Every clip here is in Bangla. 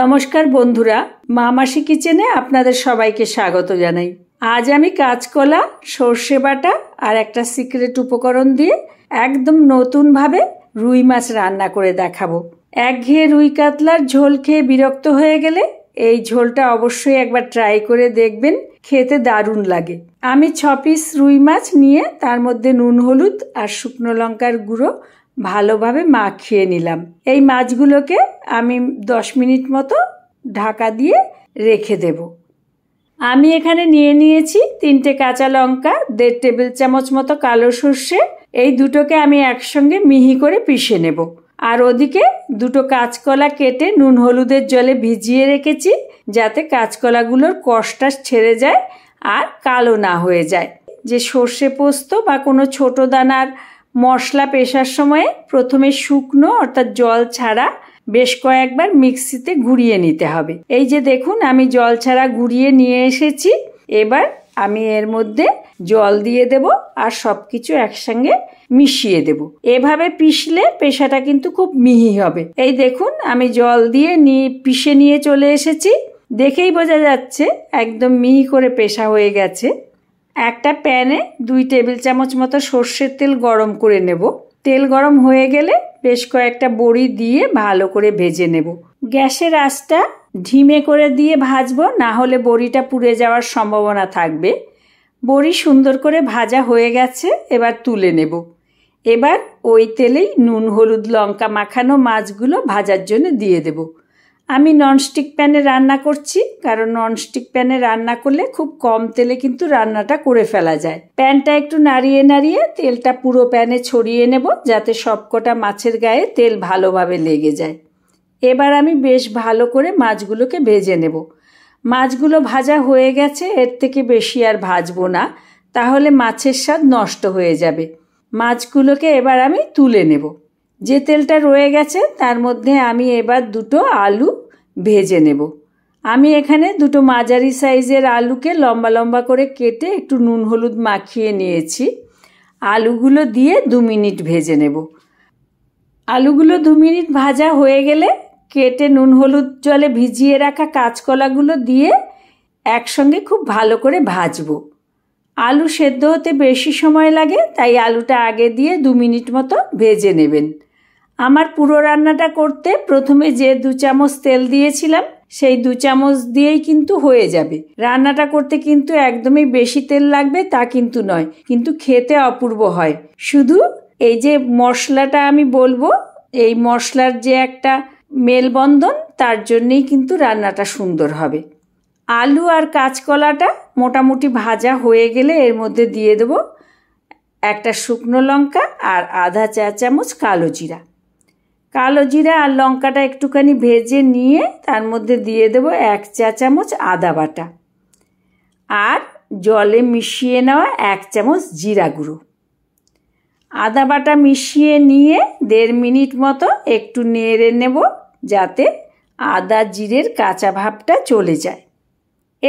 নমস্কার বন্ধুরা মামাসি কিচেনে আপনাদের সবাইকে স্বাগত জানাই আজ আমি কাঁচকলা সর্ষে বাটা আর একটা সিক্রেট উপকরণ দিয়ে একদম নতুনভাবে রুই মাছ রান্না করে দেখাবো একঘেয়ে রুই কাতলার ঝোল খেয়ে বিরক্ত হয়ে গেলে এই ঝোলটা অবশ্যই একবার ট্রাই করে দেখবেন খেতে দারুণ লাগে আমি ছ পিস রুই মাছ নিয়ে তার মধ্যে নুন হলুদ আর শুকনো লঙ্কার গুঁড়ো ভালোভাবে মাখিয়ে নিলাম এই মাছগুলোকে আমি দশ মিনিট মতো ঢাকা দিয়ে রেখে দেব আমি এখানে নিয়ে নিয়েছি তিনটে কাঁচা লঙ্কা দেড় টেবিল চামচ মতো কালো সর্ষে এই দুটোকে আমি একসঙ্গে মিহি করে পিষে নেব আর ওদিকে দুটো কাঁচকলা কেটে নুন হলুদের জলে ভিজিয়ে রেখেছি যাতে কাঁচকলাগুলোর কষটা ছেড়ে যায় আর কালো না হয়ে যায় যে সর্ষে পোস্ত বা কোনো ছোটো দানার মশলা পেশার সময়ে প্রথমে শুকনো অর্থাৎ জল ছাড়া বেশ কয়েকবার মিক্সিতে ঘুরিয়ে নিতে হবে এই যে দেখুন আমি জল ছাড়া ঘুরিয়ে নিয়ে এসেছি এবার আমি এর মধ্যে জল দিয়ে দেব আর সব কিছু একসঙ্গে মিশিয়ে দেব এভাবে পিষলে পেশাটা কিন্তু খুব মিহি হবে এই দেখুন আমি জল দিয়ে নিয়ে পিষে নিয়ে চলে এসেছি দেখেই বোঝা যাচ্ছে একদম মিহি করে পেশা হয়ে গেছে একটা প্যানে দুই টেবিল চামচ মতো সর্ষের তেল গরম করে নেব তেল গরম হয়ে গেলে বেশ কয়েকটা বড়ি দিয়ে ভালো করে ভেজে নেব গ্যাসের আঁচটা ঢিমে করে দিয়ে ভাজবো না হলে বড়িটা পুড়ে যাওয়ার সম্ভাবনা থাকবে বড়ি সুন্দর করে ভাজা হয়ে গেছে এবার তুলে নেব এবার ওই তেলেই নুন হলুদ লঙ্কা মাখানো মাছগুলো ভাজার জন্য দিয়ে দেবো আমি ননস্টিক প্যানে রান্না করছি কারণ ননস্টিক প্যানে রান্না করলে খুব কম তেলে কিন্তু রান্নাটা করে ফেলা যায় প্যানটা একটু নাড়িয়ে নাড়িয়ে তেলটা পুরো প্যানে ছড়িয়ে নেব যাতে সবকটা মাছের গায়ে তেল ভালোভাবে লেগে যায় এবার আমি বেশ ভালো করে মাছগুলোকে ভেজে নেব মাছগুলো ভাজা হয়ে গেছে এর থেকে বেশি আর ভাজবো না তাহলে মাছের স্বাদ নষ্ট হয়ে যাবে মাছগুলোকে এবার আমি তুলে নেব যে তেলটা রয়ে গেছে তার মধ্যে আমি এবার দুটো আলু ভেজে নেব আমি এখানে দুটো মাঝারি সাইজের আলুকে লম্বা লম্বা করে কেটে একটু নুন হলুদ মাখিয়ে নিয়েছি আলুগুলো দিয়ে দু মিনিট ভেজে নেব আলুগুলো দু মিনিট ভাজা হয়ে গেলে কেটে নুন হলুদ জলে ভিজিয়ে রাখা কাঁচকলাগুলো দিয়ে একসঙ্গে খুব ভালো করে ভাজবো আলু সেদ্ধ হতে বেশি সময় লাগে তাই আলুটা আগে দিয়ে দু মিনিট মতো ভেজে নেবেন আমার পুরো রান্নাটা করতে প্রথমে যে দু চামচ তেল দিয়েছিলাম সেই দু চামচ দিয়েই কিন্তু হয়ে যাবে রান্নাটা করতে কিন্তু একদমই বেশি তেল লাগবে তা কিন্তু নয় কিন্তু খেতে অপূর্ব হয় শুধু এই যে মশলাটা আমি বলবো এই মশলার যে একটা মেলবন্ধন তার জন্যেই কিন্তু রান্নাটা সুন্দর হবে আলু আর কাঁচকলাটা মোটামুটি ভাজা হয়ে গেলে এর মধ্যে দিয়ে দেবো একটা শুকনো লঙ্কা আর আধা চা চামচ কালো জিরা কালো জিরা আর লঙ্কাটা একটুখানি ভেজে নিয়ে তার মধ্যে দিয়ে দেব এক চা চামচ আদা বাটা আর জলে মিশিয়ে নেওয়া এক চামচ জিরা গুঁড়ো আদা বাটা মিশিয়ে নিয়ে দেড় মিনিট মতো একটু নেড়ে নেব যাতে আদা জিরের কাঁচা ভাবটা চলে যায়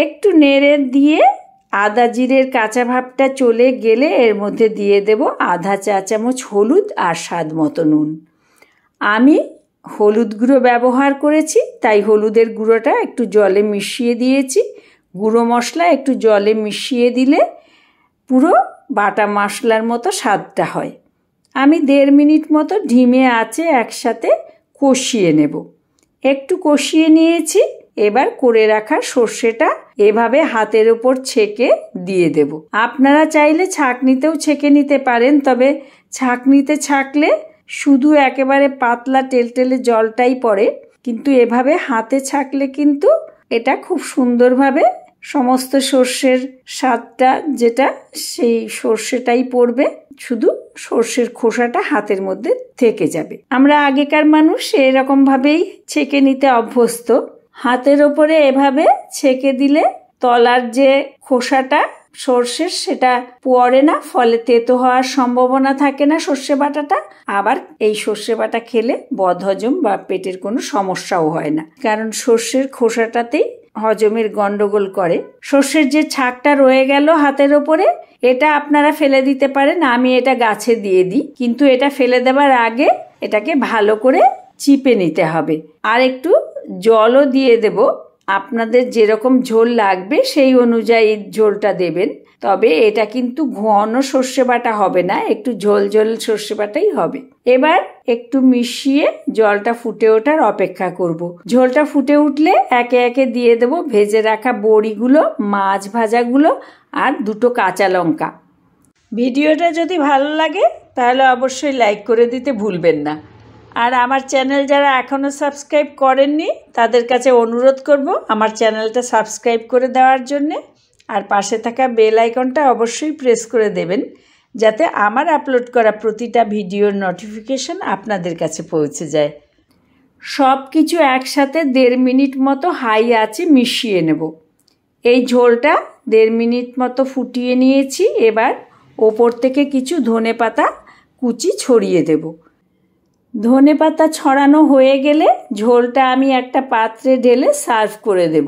একটু নেড়ে দিয়ে আদা জিরের কাঁচা ভাবটা চলে গেলে এর মধ্যে দিয়ে দেব আধা চা চামচ হলুদ আর স্বাদ মতো নুন আমি হলুদ গুঁড়ো ব্যবহার করেছি তাই হলুদের গুঁড়োটা একটু জলে মিশিয়ে দিয়েছি গুঁড়ো মশলা একটু জলে মিশিয়ে দিলে পুরো বাটা মশলার মতো স্বাদটা হয় আমি দেড় মিনিট মতো ঢিমে আছে একসাথে কষিয়ে নেব একটু কষিয়ে নিয়েছি এবার করে রাখা সর্ষেটা এভাবে হাতের ওপর ছেঁকে দিয়ে দেব আপনারা চাইলে ছাঁকনিতেও ছেঁকে নিতে পারেন তবে ছাঁকনিতে ছাঁকলে শুধু একেবারে পাতলা টেলটেলে জলটাই পড়ে কিন্তু এভাবে হাতে ছাকলে কিন্তু এটা খুব সুন্দরভাবে সমস্ত সর্ষের স্বাদটা যেটা সেই সর্ষেটাই পড়বে শুধু সর্ষের খোসাটা হাতের মধ্যে থেকে যাবে আমরা আগেকার মানুষ এরকমভাবেই ছেঁকে নিতে অভ্যস্ত হাতের ওপরে এভাবে ছেঁকে দিলে তলার যে খোসাটা সর্ষের সেটা পড়ে না ফলে তেতো হওয়ার সম্ভাবনা থাকে না সর্ষে বাটাটা আবার এই সর্ষে বাটা খেলে বদহজম বা পেটের কোনো সমস্যাও হয় না কারণ সর্ষের খোসাটাতেই হজমের গন্ডগোল করে সর্ষের যে ছাকটা রয়ে গেল হাতের ওপরে এটা আপনারা ফেলে দিতে পারেন আমি এটা গাছে দিয়ে দিই কিন্তু এটা ফেলে দেওয়ার আগে এটাকে ভালো করে চিপে নিতে হবে আর একটু জলও দিয়ে দেব আপনাদের যেরকম ঝোল লাগবে সেই অনুযায়ী ঝোলটা দেবেন তবে এটা কিন্তু ঘন সর্ষে বাটা হবে না একটু ঝোল ঝোল সর্ষে বাটাই হবে এবার একটু মিশিয়ে জলটা ফুটে ওঠার অপেক্ষা করব। ঝোলটা ফুটে উঠলে একে একে দিয়ে দেব ভেজে রাখা বড়িগুলো মাছ ভাজাগুলো আর দুটো কাঁচা লঙ্কা ভিডিওটা যদি ভালো লাগে তাহলে অবশ্যই লাইক করে দিতে ভুলবেন না আর আমার চ্যানেল যারা এখনও সাবস্ক্রাইব করেননি তাদের কাছে অনুরোধ করব আমার চ্যানেলটা সাবস্ক্রাইব করে দেওয়ার জন্যে আর পাশে থাকা বেল আইকনটা অবশ্যই প্রেস করে দেবেন যাতে আমার আপলোড করা প্রতিটা ভিডিওর নোটিফিকেশান আপনাদের কাছে পৌঁছে যায় সব কিছু একসাথে দেড় মিনিট মতো হাই আছে মিশিয়ে নেব এই ঝোলটা দেড় মিনিট মতো ফুটিয়ে নিয়েছি এবার ওপর থেকে কিছু ধনে পাতা কুচি ছড়িয়ে দেবো ধনে পাতা ছড়ানো হয়ে গেলে ঝোলটা আমি একটা পাত্রে ঢেলে সার্ভ করে দেব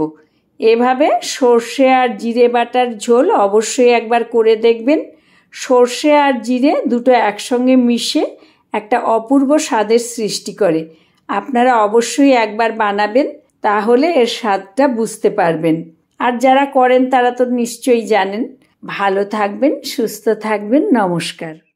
এভাবে সর্ষে আর জিরে বাটার ঝোল অবশ্যই একবার করে দেখবেন সর্ষে আর জিরে দুটো একসঙ্গে মিশে একটা অপূর্ব স্বাদের সৃষ্টি করে আপনারা অবশ্যই একবার বানাবেন তাহলে এর স্বাদটা বুঝতে পারবেন আর যারা করেন তারা তো নিশ্চয়ই জানেন ভালো থাকবেন সুস্থ থাকবেন নমস্কার